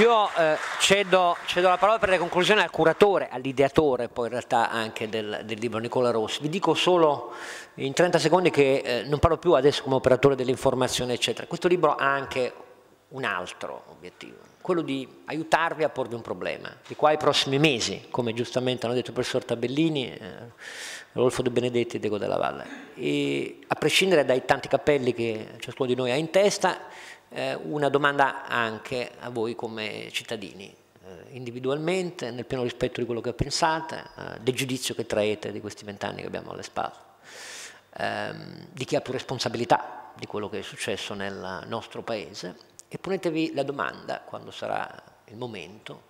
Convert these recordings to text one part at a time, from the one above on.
Io eh, cedo, cedo, la parola per le conclusioni al curatore, all'ideatore poi in realtà anche del, del, libro Nicola Rossi. Vi dico solo in 30 secondi che eh, non parlo più adesso come operatore dell'informazione eccetera. Questo libro ha anche un altro obiettivo, quello di aiutarvi a porvi un problema. Di qua ai prossimi mesi, come giustamente hanno detto il professor Tabellini, eh, Rolfo De Benedetti e Diego Della Valle. E a prescindere dai tanti capelli che ciascuno di noi ha in testa, eh, una domanda anche a voi come cittadini, eh, individualmente, nel pieno rispetto di quello che pensate, del giudizio che traete di questi vent'anni che abbiamo alle spalle, ehm, di chi ha più responsabilità di quello che è successo nel nostro paese e ponetevi la domanda, quando sarà il momento,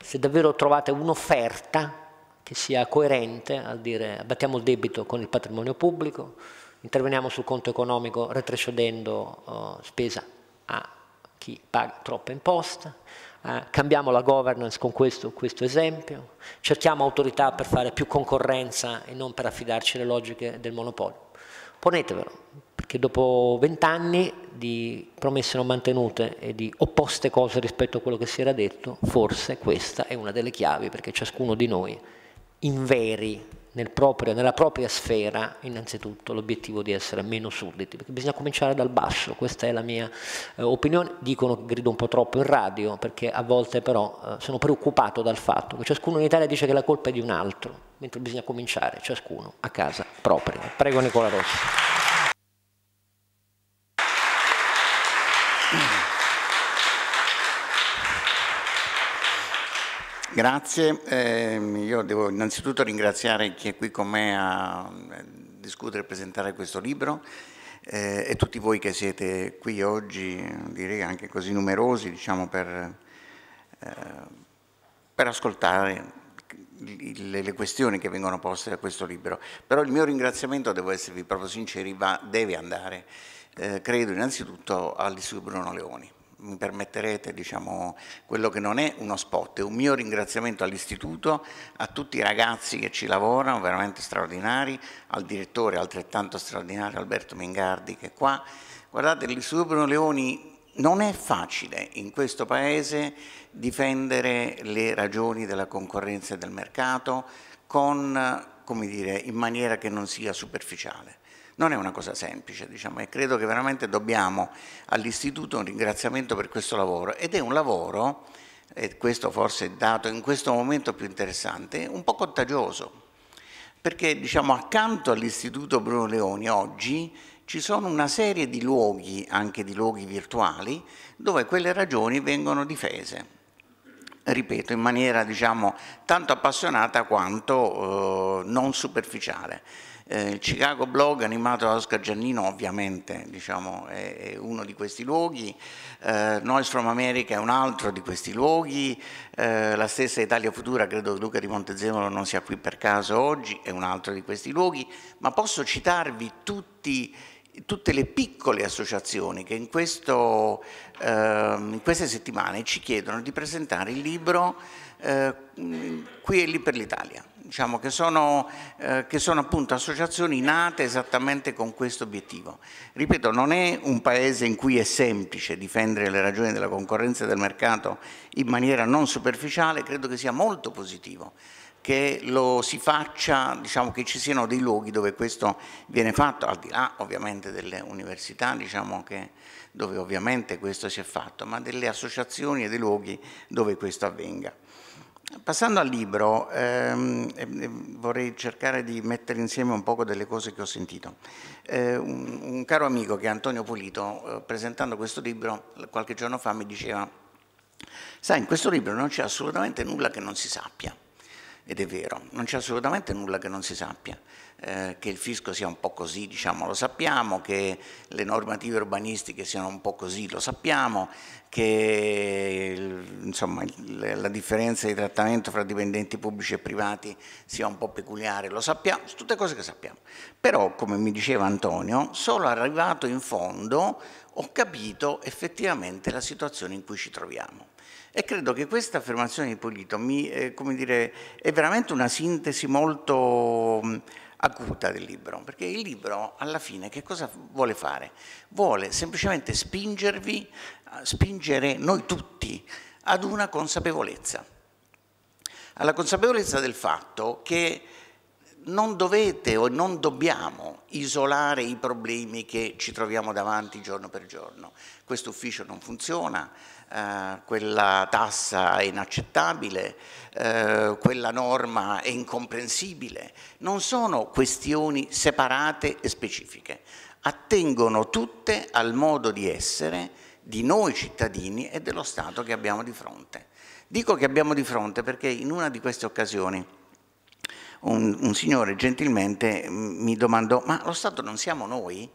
se davvero trovate un'offerta che sia coerente al dire abbattiamo il debito con il patrimonio pubblico, interveniamo sul conto economico retrocedendo uh, spesa a chi paga troppa imposta, uh, eh, cambiamo la governance con questo, questo, esempio, cerchiamo autorità per fare più concorrenza e non per affidarci alle logiche del monopolio. Ponetevelo, perché dopo vent'anni di promesse non mantenute e di opposte cose rispetto a quello che si era detto, forse questa è una delle chiavi perché ciascuno di noi inveri nel proprio, nella propria sfera innanzitutto l'obiettivo di essere meno sudditi, perché bisogna cominciare dal basso, questa è la mia eh, opinione, dicono che grido un po' troppo in radio perché a volte però eh, sono preoccupato dal fatto che ciascuno in Italia dice che la colpa è di un altro, mentre bisogna cominciare ciascuno a casa propria. Prego Nicola Rossi. Grazie, eh, io devo innanzitutto ringraziare chi è qui con me a eh, discutere e presentare questo libro eh, e tutti voi che siete qui oggi, direi anche così numerosi, diciamo, per, eh, per ascoltare le, questioni che vengono poste da questo libro. Però il mio ringraziamento, devo esservi proprio sinceri, va, deve andare, eh, credo innanzitutto all'Istituto Bruno Leoni mi permetterete diciamo, quello che non è uno spot, è un mio ringraziamento all'istituto, a tutti i ragazzi che ci lavorano, veramente straordinari, al direttore altrettanto straordinario Alberto Mingardi che è qua. Guardate, l'Istituto Bruno Leoni non è facile in questo Paese difendere le ragioni della concorrenza e del mercato con, come dire, in maniera che non sia superficiale non è una cosa semplice, diciamo, e credo che veramente dobbiamo all'Istituto un ringraziamento per questo lavoro. Ed è un lavoro, e questo forse è dato in questo momento più interessante, un po' contagioso, perché diciamo, accanto all'Istituto Bruno Leoni oggi ci sono una serie di luoghi, anche di luoghi virtuali, dove quelle ragioni vengono difese ripeto, in maniera diciamo, tanto appassionata quanto eh, non superficiale. Eh, il Chicago Blog, animato da Oscar Giannino, ovviamente diciamo, è, uno di questi luoghi, eh, Noise from America è un altro di questi luoghi, eh, la stessa Italia Futura, credo che Luca di Montezemolo non sia qui per caso oggi, è un altro di questi luoghi, ma posso citarvi tutti tutte le piccole associazioni che in, questo, eh, in, queste settimane ci chiedono di presentare il libro eh, qui e lì per l'Italia diciamo, che, sono, eh, che sono appunto associazioni nate esattamente con questo obiettivo. Ripeto, non è un paese in cui è semplice difendere le ragioni della concorrenza e del mercato in maniera non superficiale, credo che sia molto positivo che lo si faccia, diciamo che ci siano dei luoghi dove questo viene fatto, al di là ovviamente delle università, diciamo che, dove ovviamente questo si è fatto, ma delle associazioni e dei luoghi dove questo avvenga. Passando al libro, ehm, vorrei cercare di mettere insieme un poco delle cose che ho sentito. Eh, un, un, caro amico che è Antonio Pulito, eh, presentando questo libro qualche giorno fa, mi diceva, sai, in questo libro non c'è assolutamente nulla che non si sappia. Ed è vero, non c'è assolutamente nulla che non si sappia. Eh, che il fisco sia un po' così, diciamo, lo sappiamo, che le normative urbanistiche siano un po' così, lo sappiamo, che insomma, la differenza di trattamento fra dipendenti pubblici e privati sia un po' peculiare, lo sappiamo, tutte cose che sappiamo. Però, come mi diceva Antonio, solo arrivato in fondo ho capito effettivamente la situazione in cui ci troviamo. E credo che questa affermazione di Polito mi, eh, dire, è veramente una sintesi molto acuta del libro, perché il libro alla fine che cosa vuole fare? Vuole semplicemente spingervi, spingere noi tutti ad una consapevolezza, alla consapevolezza del fatto che non dovete o non dobbiamo isolare i problemi che ci troviamo davanti giorno per giorno. Questo ufficio non funziona, eh, quella tassa è inaccettabile, eh, quella norma è incomprensibile, non sono questioni separate e specifiche, attengono tutte al modo di essere di noi cittadini e dello Stato che abbiamo di fronte. Dico che abbiamo di fronte perché in una di queste occasioni un, un signore gentilmente mm, mi domandò ma lo Stato non siamo noi?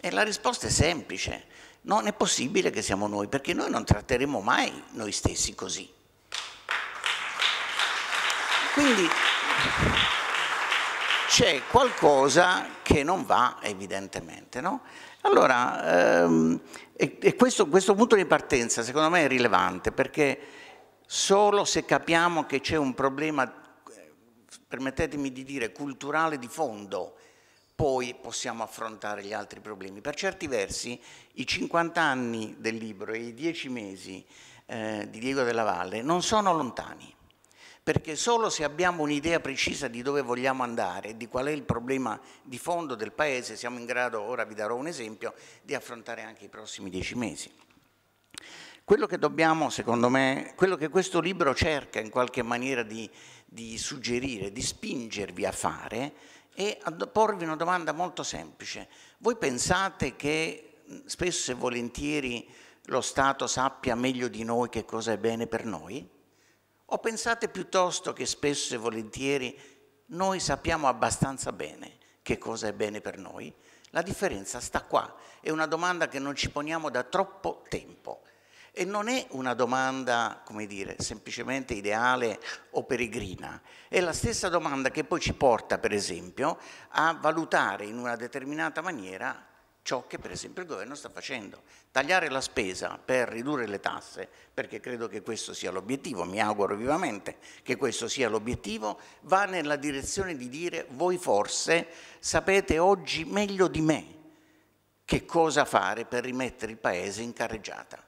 E la risposta è semplice, non è possibile che siamo noi perché noi non tratteremo mai noi stessi così. Quindi c'è qualcosa che non va evidentemente. No? Allora, ehm, e, e questo, questo punto di partenza secondo me è rilevante perché solo se capiamo che c'è un problema, permettetemi di dire, culturale di fondo, poi possiamo affrontare gli altri problemi. Per certi versi i 50 anni del libro e i 10 mesi eh, di Diego della Valle non sono lontani perché solo se abbiamo un'idea precisa di dove vogliamo andare, e di qual è il problema di fondo del Paese, siamo in grado, ora vi darò un esempio, di affrontare anche i prossimi dieci mesi. Quello che dobbiamo, secondo me, quello che questo libro cerca in qualche maniera di, di suggerire, di spingervi a fare, è a porvi una domanda molto semplice. Voi pensate che spesso e volentieri lo Stato sappia meglio di noi che cosa è bene per noi? O pensate piuttosto che spesso e volentieri noi sappiamo abbastanza bene che cosa è bene per noi? La differenza sta qua, è una domanda che non ci poniamo da troppo tempo e non è una domanda, come dire, semplicemente ideale o peregrina, è la stessa domanda che poi ci porta, per esempio, a valutare in una determinata maniera ciò che per esempio il governo sta facendo, tagliare la spesa per ridurre le tasse, perché credo che questo sia l'obiettivo, mi auguro vivamente che questo sia l'obiettivo, va nella direzione di dire voi forse sapete oggi meglio di me che cosa fare per rimettere il Paese in carreggiata.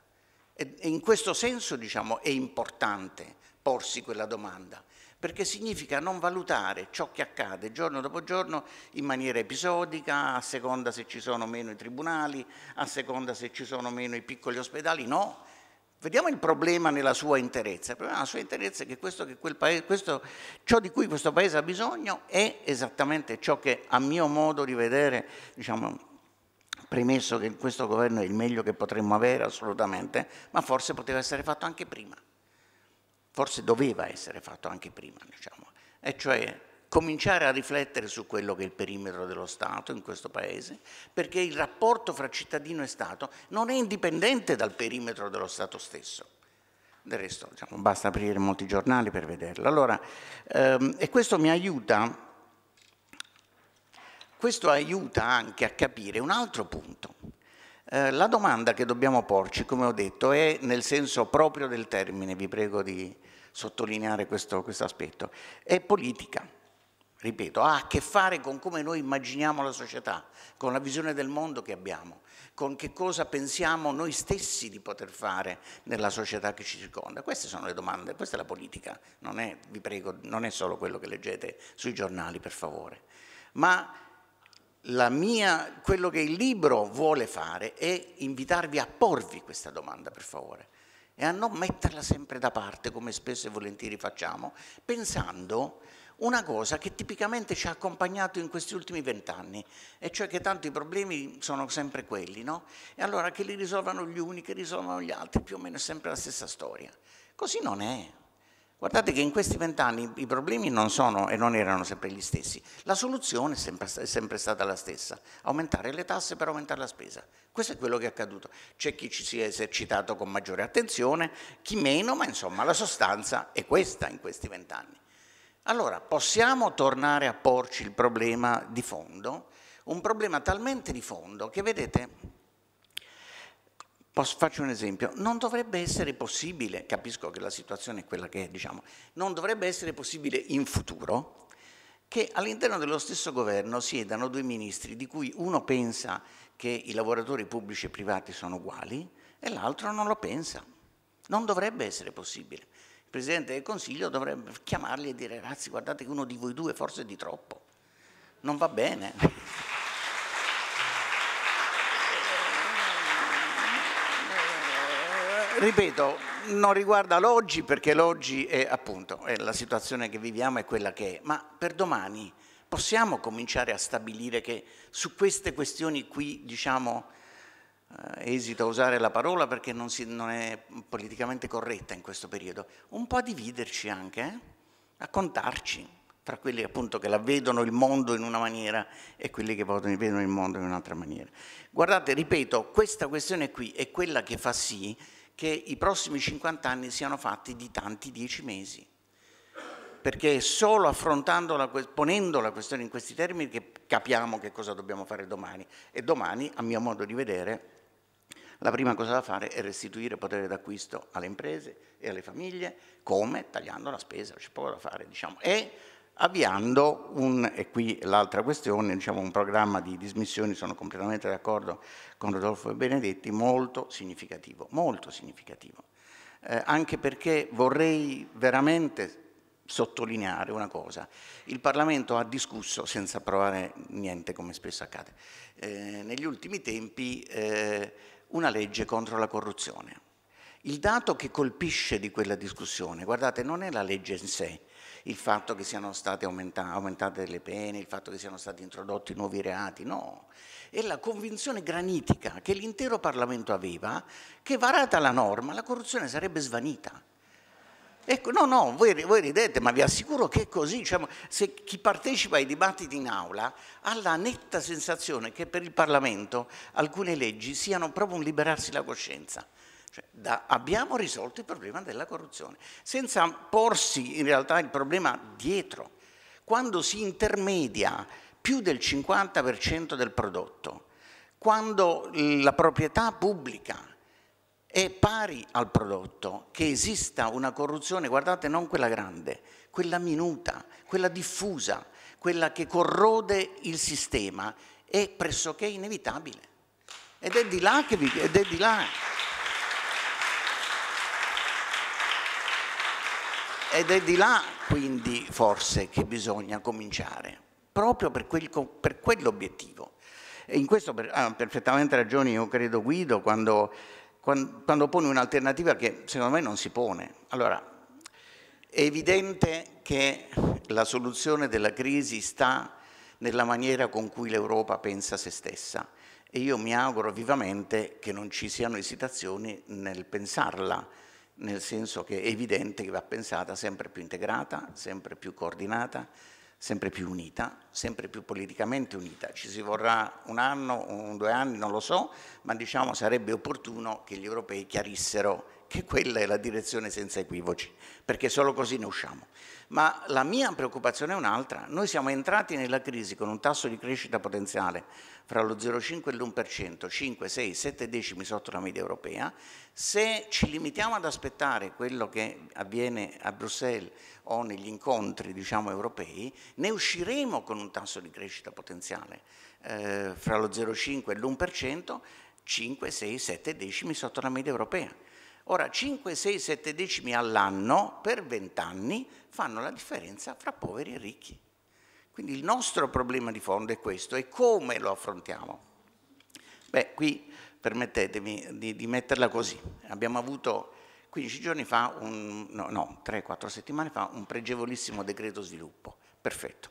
E in questo senso diciamo, è importante porsi quella domanda perché significa non valutare ciò che accade giorno dopo giorno in maniera episodica, a seconda se ci sono meno i tribunali, a seconda se ci sono meno i piccoli ospedali, no. Vediamo il problema nella sua interezza. Il problema nella sua interezza è che, questo, che paese, questo, ciò di cui questo Paese ha bisogno è esattamente ciò che, a mio modo di vedere, diciamo, premesso che questo governo è il meglio che potremmo avere assolutamente, ma forse poteva essere fatto anche prima forse doveva essere fatto anche prima, diciamo, e cioè cominciare a riflettere su quello che è il perimetro dello Stato in questo Paese, perché il rapporto fra cittadino e Stato non è indipendente dal perimetro dello Stato stesso. Del resto diciamo, basta aprire molti giornali per vederlo. Allora, ehm, e questo mi aiuta, questo aiuta anche a capire un altro punto, eh, la domanda che dobbiamo porci, come ho detto, è nel senso proprio del termine, vi prego di sottolineare questo, questo aspetto, è politica, ripeto, ha a che fare con come noi immaginiamo la società, con la visione del mondo che abbiamo, con che cosa pensiamo noi stessi di poter fare nella società che ci circonda. Queste sono le domande, questa è la politica, non è, vi prego, non è solo quello che leggete sui giornali, per favore. Ma mia, quello che il libro vuole fare è invitarvi a porvi questa domanda, per favore, e a non metterla sempre da parte, come spesso e volentieri facciamo, pensando una cosa che tipicamente ci ha accompagnato in questi ultimi vent'anni, e cioè che tanto i problemi sono sempre quelli, no? E allora che li risolvano gli uni, che risolvano gli altri, più o meno è sempre la stessa storia. Così non è. Guardate che in questi vent'anni i problemi non sono e non erano sempre gli stessi, la soluzione è sempre, è sempre, stata la stessa, aumentare le tasse per aumentare la spesa. Questo è quello che è accaduto. C'è chi ci si è esercitato con maggiore attenzione, chi meno, ma insomma la sostanza è questa in questi vent'anni. Allora, possiamo tornare a porci il problema di fondo, un problema talmente di fondo che vedete Posso, faccio un esempio, non dovrebbe essere possibile, capisco che la situazione è quella che è, diciamo, non dovrebbe essere possibile in futuro che all'interno dello stesso governo siedano due ministri di cui uno pensa che i lavoratori pubblici e privati sono uguali e l'altro non lo pensa. Non dovrebbe essere possibile. Il Presidente del Consiglio dovrebbe chiamarli e dire ragazzi guardate che uno di voi due forse è di troppo. Non va bene. ripeto, non riguarda l'oggi perché l'oggi è appunto è la situazione che viviamo è quella che è, ma per domani possiamo cominciare a stabilire che su queste questioni qui, diciamo, eh, esito a usare la parola perché non, si, non, è politicamente corretta in questo periodo, un po' a dividerci anche, eh? a contarci tra quelli appunto che la vedono il mondo in una maniera e quelli che vedono il mondo in un'altra maniera. Guardate, ripeto, questa questione qui è quella che fa sì che i prossimi 50 anni siano fatti di tanti 10 mesi. Perché è solo affrontando la, ponendo la questione in questi termini che capiamo che cosa dobbiamo fare domani. E domani, a mio modo di vedere, la prima cosa da fare è restituire potere d'acquisto alle imprese e alle famiglie, come tagliando la spesa, c'è poco da fare, diciamo. E avviando un, e qui l'altra questione, diciamo un programma di dismissioni, sono completamente d'accordo con Rodolfo Benedetti, molto significativo, molto significativo. Eh, anche perché vorrei veramente sottolineare una cosa, il Parlamento ha discusso senza approvare niente come spesso accade, eh, negli ultimi tempi eh, una legge contro la corruzione. Il dato che colpisce di quella discussione, guardate, non è la legge in sé, il fatto che siano state aumenta aumentate le pene, il fatto che siano stati introdotti nuovi reati, no. È la convinzione granitica che l'intero Parlamento aveva che varata la norma la corruzione sarebbe svanita. Ecco, no, no, voi, voi, ridete, ma vi assicuro che è così. Cioè, se chi partecipa ai dibattiti in aula ha la netta sensazione che per il Parlamento alcune leggi siano proprio un liberarsi la coscienza. Cioè, da, abbiamo risolto il problema della corruzione, senza porsi in realtà il problema dietro. Quando si intermedia più del 50% del prodotto, quando la proprietà pubblica è pari al prodotto, che esista una corruzione, guardate, non quella grande, quella minuta, quella diffusa, quella che corrode il sistema, è pressoché inevitabile. Ed è di là che vi... Ed è di là. Ed è di là quindi forse che bisogna cominciare, proprio per, quel, per quell'obiettivo. E in questo ha ah, perfettamente ragione, io credo, Guido, quando, quando, quando pone un'alternativa che secondo me non si pone. Allora, è evidente che la soluzione della crisi sta nella maniera con cui l'Europa pensa a se stessa e io mi auguro vivamente che non ci siano esitazioni nel pensarla nel senso che è evidente che va pensata sempre più integrata, sempre più coordinata, sempre più unita, sempre più politicamente unita. Ci si vorrà un anno, un, due anni, non lo so, ma diciamo sarebbe opportuno che gli europei chiarissero che quella è la direzione senza equivoci, perché solo così ne usciamo. Ma la mia preoccupazione è un'altra, noi siamo entrati nella crisi con un tasso di crescita potenziale fra lo 0,5 e l'1%, 5, 6, 7 decimi sotto la media europea, se ci limitiamo ad aspettare quello che avviene a Bruxelles o negli incontri diciamo, europei, ne usciremo con un tasso di crescita potenziale eh, fra lo 0,5 e l'1%, 5, 6, 7 decimi sotto la media europea. Ora 5, 6, 7 decimi all'anno per 20 anni fanno la differenza fra poveri e ricchi. Quindi il nostro problema di fondo è questo, e come lo affrontiamo? Beh, qui permettetemi di, di metterla così. Abbiamo avuto 15 giorni fa, un, no, no 3-4 settimane fa, un pregevolissimo decreto sviluppo, perfetto.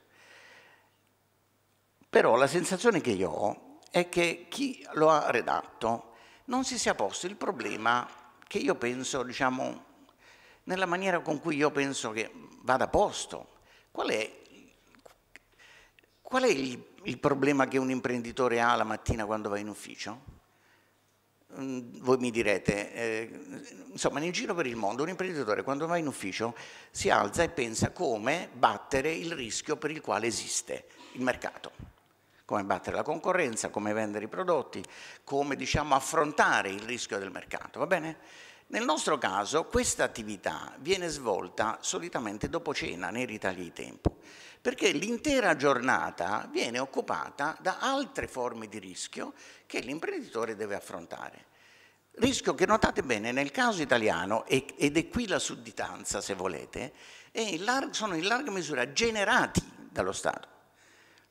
Però la sensazione che io ho è che chi lo ha redatto non si sia posto il problema che io penso, diciamo, nella maniera con cui io penso che vada posto. Qual è Qual è il, il problema che un imprenditore ha la mattina quando va in ufficio? Mm, voi mi direte, eh, insomma, in giro per il mondo un imprenditore quando va in ufficio si alza e pensa come battere il rischio per il quale esiste il mercato, come battere la concorrenza, come vendere i prodotti, come diciamo, affrontare il rischio del mercato, va bene? Nel nostro caso questa attività viene svolta solitamente dopo cena nei ritagli di tempo perché l'intera giornata viene occupata da altre forme di rischio che l'imprenditore deve affrontare. Rischio che notate bene nel caso italiano, ed è qui la sudditanza se volete, in larga, sono in larga misura generati dallo Stato.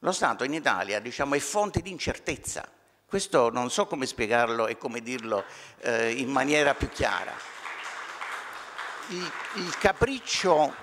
Lo Stato in Italia diciamo, è fonte di incertezza, questo non so come spiegarlo e come dirlo eh, in maniera più chiara. il, il capriccio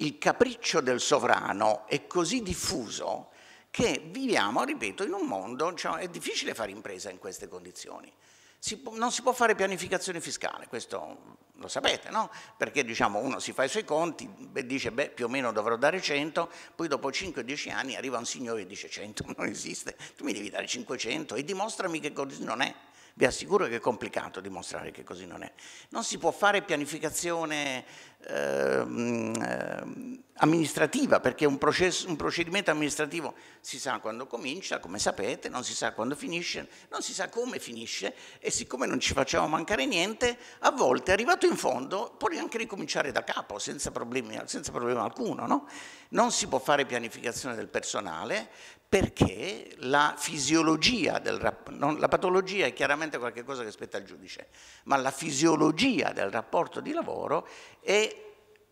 il capriccio del sovrano è così diffuso che viviamo, ripeto, in un mondo, cioè, è difficile fare impresa in queste condizioni. Si non si può fare pianificazione fiscale, questo lo sapete, no? Perché diciamo, uno si fa i suoi conti, beh, dice beh, più o meno dovrò dare 100, poi dopo 5-10 anni arriva un signore e dice 100 non esiste, tu mi devi dare 500 e dimostrami che così non è. Vi assicuro che è complicato dimostrare che così non è. Non si può fare pianificazione eh, amministrativa, perché un, processo, un, procedimento amministrativo si sa quando comincia, come sapete, non si sa quando finisce, non si sa come finisce e siccome non ci facciamo mancare niente, a volte arrivato in fondo puoi anche ricominciare da capo senza, problemi, senza problema alcuno. No? Non si può fare pianificazione del personale perché la fisiologia del rapporto, non, la patologia è chiaramente qualcosa che spetta al giudice, ma la fisiologia del rapporto di lavoro è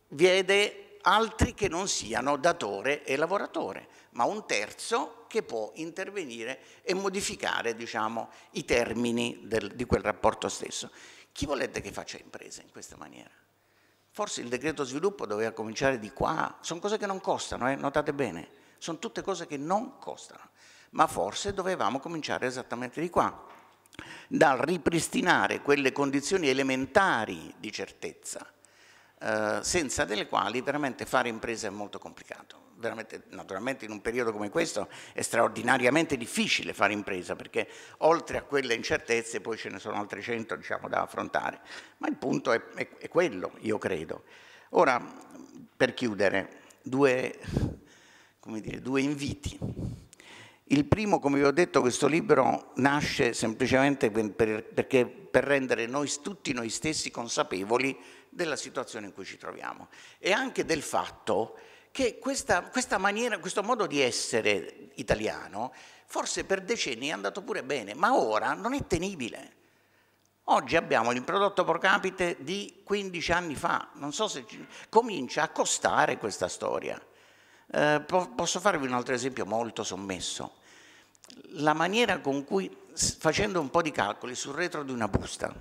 vede altri che non siano datore e lavoratore, ma un terzo che può intervenire e modificare diciamo, i termini del, di quel rapporto stesso. Chi volete che faccia impresa in questa maniera? Forse il decreto sviluppo doveva cominciare di qua, sono cose che non costano, eh? notate bene, sono tutte cose che non costano, ma forse dovevamo cominciare esattamente di qua, dal ripristinare quelle condizioni elementari di certezza eh, senza delle quali veramente fare impresa è molto complicato. Veramente, naturalmente in un periodo come questo è straordinariamente difficile fare impresa perché oltre a quelle incertezze poi ce ne sono altre cento diciamo, da affrontare, ma il punto è, è, è quello, io credo. Ora, per chiudere, due, dire, due inviti. Il primo, come vi ho detto, questo libro nasce semplicemente per, perché per rendere noi, tutti noi stessi consapevoli della situazione in cui ci troviamo e anche del fatto che questa, questa maniera, questo modo di essere italiano forse per decenni è andato pure bene, ma ora non è tenibile. Oggi abbiamo l'improdotto pro capite di 15 anni fa, non so se ci, comincia a costare questa storia. Eh, po- posso farvi un altro esempio molto sommesso. La maniera con cui, facendo un po' di calcoli sul retro di una busta,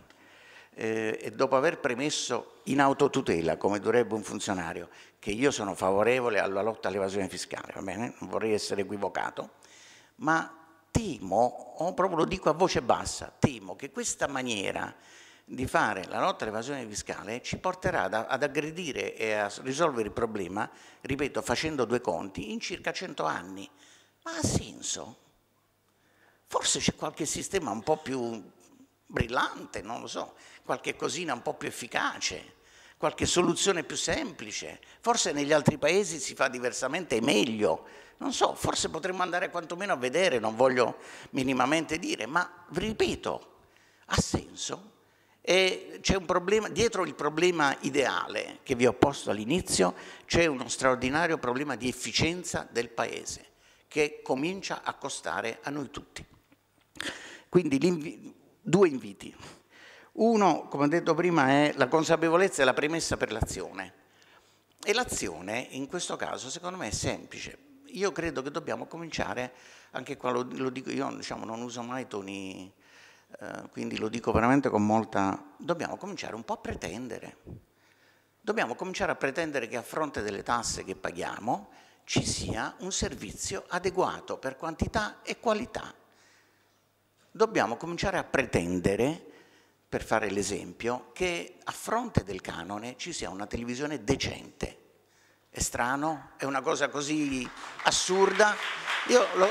eh, e dopo aver premesso in autotutela, come dovrebbe un funzionario, che io sono favorevole alla lotta all'evasione fiscale, va bene? Non vorrei essere equivocato, ma temo, o proprio lo dico a voce bassa, temo che questa maniera di fare la lotta all'evasione fiscale ci porterà ad, ad aggredire e a risolvere il problema, ripeto, facendo due conti, in circa 100 anni. Ma ha senso? Forse c'è qualche sistema un po' più brillante, non lo so, qualche cosina un po' più efficace, qualche soluzione più semplice. Forse negli altri paesi si fa diversamente e meglio. Non so, forse potremmo andare quantomeno a vedere, non voglio minimamente dire, ma ripeto, ha senso. E c'è un problema, dietro il problema ideale che vi ho posto all'inizio, c'è uno straordinario problema di efficienza del Paese che comincia a costare a noi tutti. Quindi due inviti. Uno, come ho detto prima, è la consapevolezza e la premessa per l'azione. E l'azione in questo caso secondo me è semplice. Io credo che dobbiamo cominciare, anche qua lo, lo dico io, diciamo, non uso mai toni, eh, quindi lo dico veramente con molta... Dobbiamo cominciare un po' a pretendere. Dobbiamo cominciare a pretendere che a fronte delle tasse che paghiamo ci sia un servizio adeguato per quantità e qualità dobbiamo cominciare a pretendere, per fare l'esempio, che a fronte del canone ci sia una televisione decente. È strano? È una cosa così assurda? Io lo,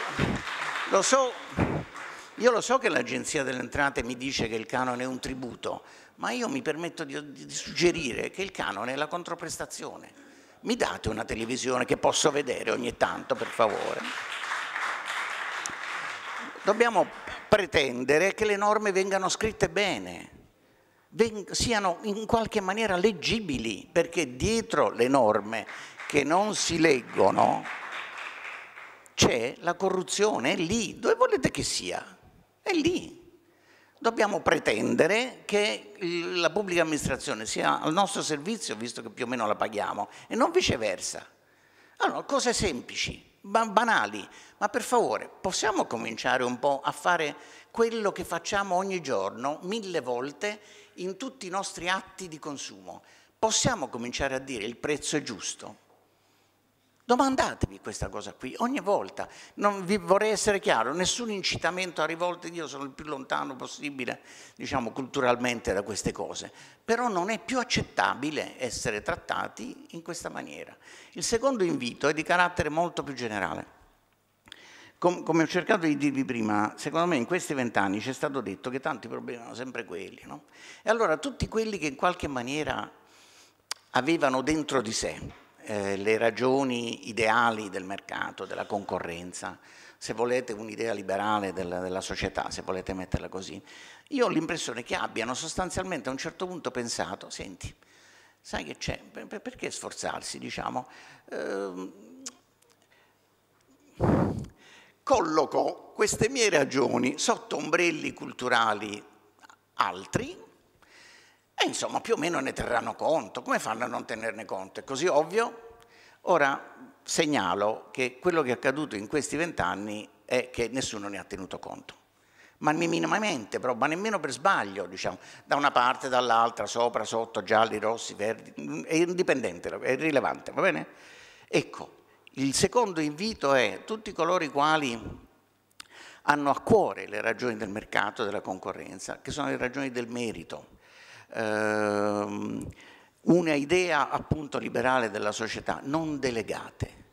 lo so, io lo so che l'Agenzia delle Entrate mi dice che il canone è un tributo, ma io mi permetto di, di, suggerire che il canone è la controprestazione. Mi date una televisione che posso vedere ogni tanto, per favore? Dobbiamo pretendere che le norme vengano scritte bene, siano in qualche maniera leggibili, perché dietro le norme che non si leggono c'è la corruzione, è lì, dove volete che sia? È lì. Dobbiamo pretendere che la pubblica amministrazione sia al nostro servizio, visto che più o meno la paghiamo, e non viceversa. Allora, cose semplici banali, ma per favore possiamo cominciare un po' a fare quello che facciamo ogni giorno, mille volte, in tutti i nostri atti di consumo. Possiamo cominciare a dire il prezzo è giusto, Domandatevi questa cosa qui, ogni volta, non vi, vorrei essere chiaro, nessun incitamento a rivolte, io sono il più lontano possibile, diciamo, culturalmente da queste cose, però non è più accettabile essere trattati in questa maniera. Il secondo invito è di carattere molto più generale. Com come ho cercato di dirvi prima, secondo me in questi vent'anni ci è stato detto che tanti problemi erano sempre quelli, no? E allora tutti quelli che in qualche maniera avevano dentro di sé eh, le ragioni ideali del mercato, della concorrenza, se volete un'idea liberale della, della, società, se volete metterla così, io ho l'impressione che abbiano sostanzialmente a un certo punto pensato, senti, sai che c'è, perché sforzarsi, diciamo, eh, colloco queste mie ragioni sotto ombrelli culturali altri e insomma più o meno ne terranno conto. Come fanno a non tenerne conto? È così ovvio? Ora segnalo che quello che è accaduto in questi vent'anni è che nessuno ne ha tenuto conto. Ma minimamente, però, ma nemmeno per sbaglio, diciamo, da una parte, dall'altra, sopra, sotto, gialli, rossi, verdi, è indipendente, è irrilevante, va bene? Ecco, il secondo invito è tutti coloro i quali hanno a cuore le ragioni del mercato, della concorrenza, che sono le ragioni del merito, ehm, una idea appunto liberale della società, non delegate,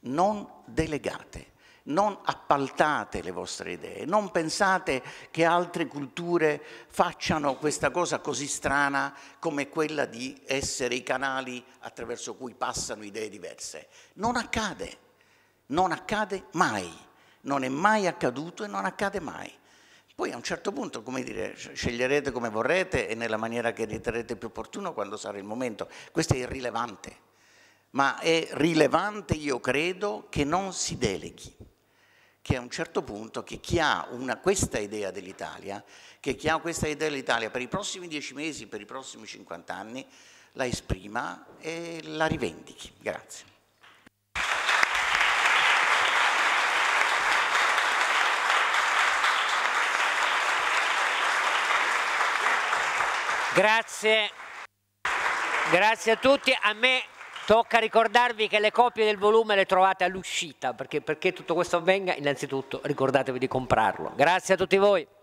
non delegate non appaltate le vostre idee, non pensate che altre culture facciano questa cosa così strana come quella di essere i canali attraverso cui passano idee diverse. Non accade, non accade mai, non è mai accaduto e non accade mai. Poi a un certo punto, come dire, sceglierete come vorrete e nella maniera che riterrete più opportuno quando sarà il momento. Questo è irrilevante, ma è rilevante, io credo, che non si deleghi che a un certo punto che chi ha una, questa idea dell'Italia, che chi ha questa idea dell'Italia per i prossimi dieci mesi, per i prossimi 50 anni, la esprima e la rivendichi. Grazie. Grazie. Grazie a tutti. A me tocca ricordarvi che le copie del volume le trovate all'uscita, perché, perché tutto questo avvenga innanzitutto ricordatevi di comprarlo. Grazie a tutti voi.